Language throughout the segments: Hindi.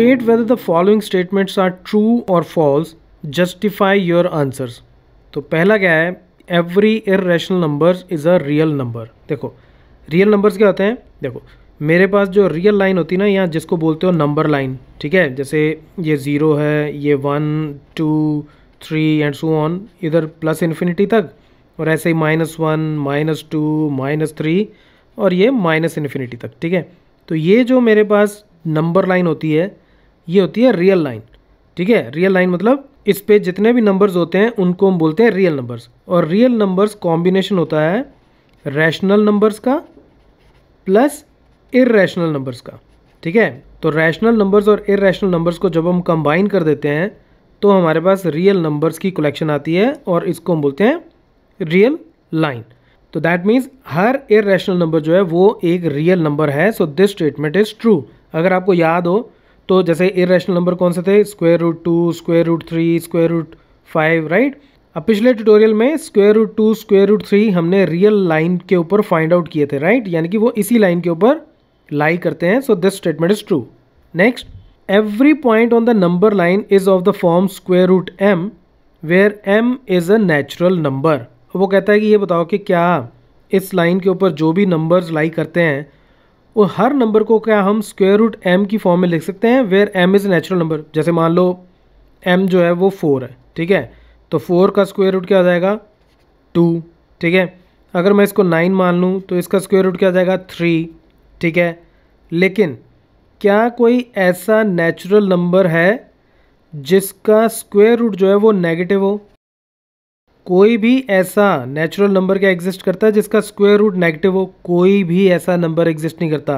state whether the following statements are true or false. Justify your answers. तो पहला क्या है every irrational numbers is a real number देखो रियल नंबर्स क्या होते हैं देखो मेरे पास जो रियल लाइन होती है ना यहाँ जिसको बोलते हो नंबर लाइन ठीक है जैसे ये ज़ीरो है ये one two three and so on इधर प्लस इन्फिनिटी तक और ऐसे ही minus one minus two minus three और ये माइनस इन्फिनिटी तक ठीक है तो ये जो मेरे पास नंबर लाइन होती है ये होती है रियल लाइन ठीक है रियल लाइन मतलब इस पे जितने भी नंबर्स होते हैं उनको हम बोलते हैं रियल नंबर्स और रियल नंबर्स कॉम्बिनेशन होता है रैशनल नंबर्स का प्लस इरेशनल नंबर्स का ठीक है तो रैशनल नंबर्स और इरेशनल नंबर्स को जब हम कंबाइन कर देते हैं तो हमारे पास रियल नंबर्स की कलेक्शन आती है और इसको हम बोलते हैं रियल लाइन तो दैट मीन्स हर इरेशनल नंबर जो है वो एक रियल नंबर है so this statement is true अगर आपको याद हो तो जैसे इरेशनल नंबर कौन से थे square root two square root three square root five right अब पिछले ट्यूटोरियल में square root two square root three हमने रियल लाइन के ऊपर फाइंड आउट किए थे राइट यानी कि वो इसी लाइन के ऊपर लाई करते हैं so this statement is true next every point on the number line is of the form square root M where M is a natural number वो कहता है कि ये बताओ कि क्या इस लाइन के ऊपर जो भी नंबर्स लाई करते हैं और हर नंबर को क्या हम स्क्वेयर रूट एम की फॉर्म में लिख सकते हैं where M is natural number जैसे मान लो एम जो है वो फोर है ठीक है तो फोर का स्क्वेयर रूट क्या हो जाएगा टू ठीक है अगर मैं इसको नाइन मान लूँ तो इसका स्क्वेयर रूट क्या हो जाएगा थ्री ठीक है लेकिन क्या कोई ऐसा नेचुरल नंबर है जिसका स्क्वेयर रूट जो है वो नेगेटिव हो कोई भी ऐसा नेचुरल नंबर क्या एग्जिस्ट करता है जिसका स्क्वेयर रूट नेगेटिव हो कोई भी ऐसा नंबर एग्जिस्ट नहीं करता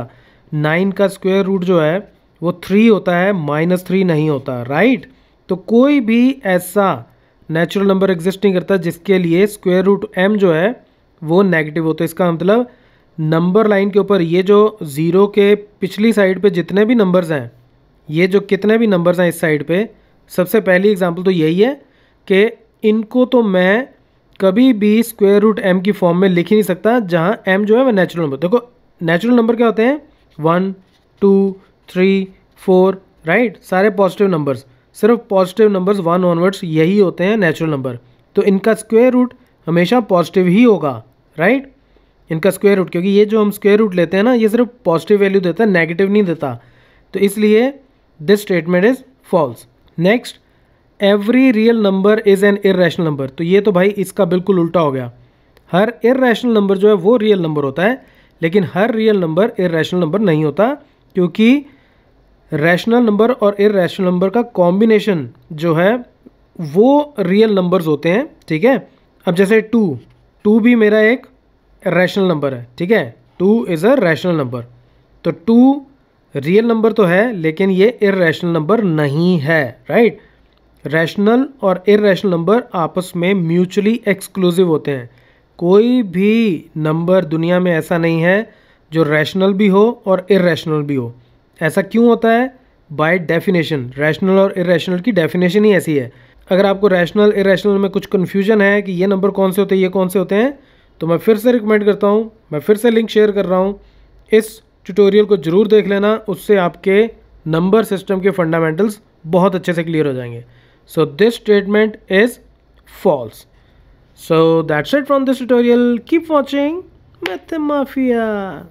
नाइन का स्क्वेयर रूट जो है वो थ्री होता है माइनस थ्री नहीं होता राइट तो कोई भी ऐसा नेचुरल नंबर एग्जिस्ट नहीं करता जिसके लिए स्क्वेयर रूट एम जो है वो नेगेटिव होता है इसका मतलब नंबर लाइन के ऊपर ये जो ज़ीरो के पिछली साइड पे जितने भी नंबर्स हैं ये जो कितने भी नंबर्स हैं इस साइड पे सबसे पहली एग्जांपल तो यही है कि इनको तो मैं कभी भी स्क्वेयर रूट एम की फॉर्म में लिख ही नहीं सकता जहाँ एम जो है वह नेचुरल नंबर देखो नेचुरल नंबर क्या होते हैं one two three four right सारे पॉजिटिव नंबर्स सिर्फ पॉजिटिव नंबर्स वन ऑनवर्ड्स यही होते हैं नेचुरल नंबर तो इनका स्क्वेयर रूट हमेशा पॉजिटिव ही होगा राइट right? इनका स्क्वेयर रूट क्योंकि ये जो हम स्क्वेयर रूट लेते हैं ना ये सिर्फ पॉजिटिव वैल्यू देता है नेगेटिव नहीं देता तो इसलिए this statement is false next every real number is an irrational number तो ये तो भाई इसका बिल्कुल उल्टा हो गया हर इेशनल नंबर जो है वो रियल नंबर होता है लेकिन हर रियल नंबर रैशनल नंबर नहीं होता क्योंकि रैशनल नंबर और रैशनल नंबर का कॉम्बिनेशन जो है वो रियल नंबर्स होते हैं ठीक है अब जैसे टू टू भी मेरा एक रैशनल नंबर है ठीक है two is a rational number तो टू रियल नंबर तो है लेकिन ये इरेशनल नंबर नहीं है राइट right? रैशनल और इरेशनल नंबर आपस में म्यूचुअली एक्सक्लूसिव होते हैं कोई भी नंबर दुनिया में ऐसा नहीं है जो रैशनल भी हो और इरेशनल भी हो ऐसा क्यों होता है बाय डेफिनेशन रैशनल और इरेशनल की डेफिनेशन ही ऐसी है अगर आपको रैशनल इरेशनल में कुछ कन्फ्यूजन है कि ये नंबर कौन से होते हैं ये कौन से होते हैं तो मैं फिर से रिकमेंड करता हूँ मैं फिर से लिंक शेयर कर रहा हूँ इस ट्यूटोरियल को ज़रूर देख लेना उससे आपके नंबर सिस्टम के फंडामेंटल्स बहुत अच्छे से क्लियर हो जाएंगे So this statement is false. So that's it from this tutorial. Keep watching Mathemafia.